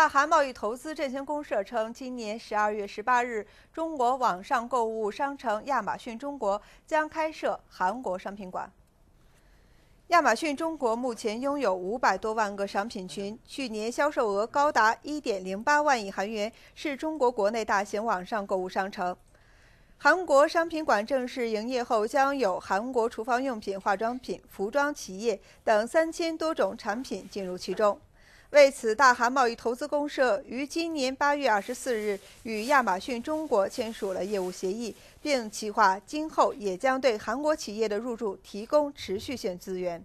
大韩贸易投资振兴公社称，今年十二月十八日，中国网上购物商城亚马逊中国将开设韩国商品馆。亚马逊中国目前拥有五百多万个商品群，去年销售额高达一点零八万亿韩元，是中国国内大型网上购物商城。韩国商品馆正式营业后，将有韩国厨房用品、化妆品、服装、企业等三千多种产品进入其中。为此，大韩贸易投资公社于今年8月24日与亚马逊中国签署了业务协议，并计划今后也将对韩国企业的入驻提供持续性资源。